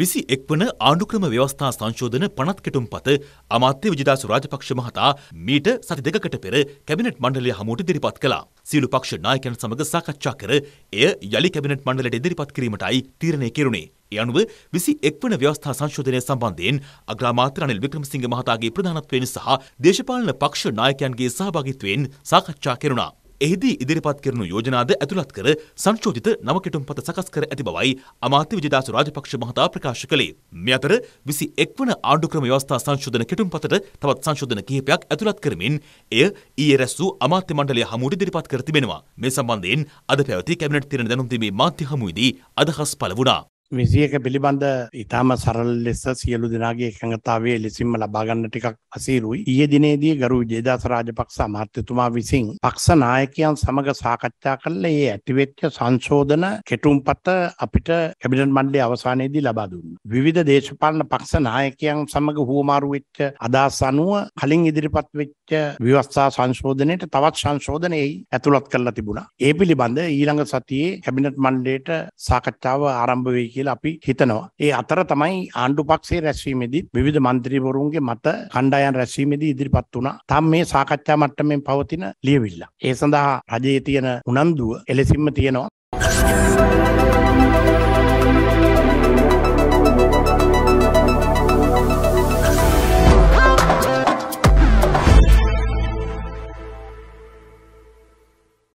විසි එක්වන ආණුක්‍රම ව්‍යවස්ථා සංශෝධන පනත් කෙටුම් පත අමාත්‍ය විජදාසු රාජපක්ෂ මහතා මීට සති දෙකට පෙර කැබිනට් මණ්ඩලය හමුවට දිරිපත් කළා. සියලු පක්ෂ නායකයන් සමඟ සාකච්ඡා කර එය යළි කැබිනට් මණ්ඩලයට ඉදිරිපත් කිරීමටයි තීරණය කෙරුණේ. ඒ අනුව විසි එක්වන ව්‍යවස්ථා සංශෝධනය සම්බන්ධයෙන් අග්‍රාමාත්‍ය රනිල් වික්‍රමසිංහ මහතාගේ ප්‍රධානත්වයෙන් සහ දේශපාලන පක්ෂ නායකයන්ගේ සහභාගිත්වයෙන් සාකච්ඡා කෙරුණා. එහිදී ඉදිරිපත් කරනු යෝජනාද ඇතුළත් කර සංශෝධිත නවකෙටුම්පත සකස් කර ඇති බවයි අමාත්‍ය විජේදාස රාජපක්ෂ මහතා ප්‍රකාශ කළේ. මේ අතර 21 වන ආණ්ඩුක්‍රම ව්‍යවස්ථා සංශෝධන කෙටුම්පතට තවත් සංශෝධන කිහිපයක් ඇතුළත් කරමින් එය ඊයේ රැස් වූ අමාත්‍ය මණ්ඩලය හමුවට ඉදිරිපත් කර තිබෙනවා. මේ සම්බන්ධයෙන් අද පැවති කැබිනට් තිරණ දැනුම් දීමේ මාධ්‍ය හමුවේදී අදහස් පළ වුණා. විසියක පිළිබඳ ඉතාම සරල් ලෙස සියලු දෙනාගේ එකඟතාවේ ලෙසින්ම ලබාගන්න ටිකක් අසීරුයි. ඊයේ දිනේදී ගරු විජේදාස රාජපක්ෂ අමාත්‍යතුමා විසින් පක්ෂ නායකයන් සමග සාකච්ඡා කළේ ඒ ඇතිවෙච්ච සංශෝධන කෙටුම්පත අපිට කැබිනට් මණ්ඩලයේ අවසානයේදී ලබා දුන්නා. විවිධ දේශපාලන පක්ෂ නායකයන් සමග හුවමාරු වෙච්ච අදහස් අනුව කලින් ඉදිරිපත් වෙච්ච විවස්ථා සංශෝධනයේට තවත් සංශෝධනයයි ඇතුළත් කරලා තිබුණා. ඒ පිළිබඳ ඊළඟ සතියේ කැබිනට් මණ්ඩලයට සාකච්ඡාව ආරම්භ වෙයි කියලා අපි හිතනවා. ඒ අතර තමයි ආණ්ඩු පක්ෂයේ රැස්වීමේදී විවිධ മന്ത്രിවරුන්ගේ මත කණ්ඩායම් රැස්වීමේදී ඉදිරිපත් වුණා. තම මේ සාකච්ඡා මට්ටමින් පවතින ලියවිල්ල. ඒ සඳහා රජයේ තියෙන උනන්දුව එලෙසින්ම තියෙනවා.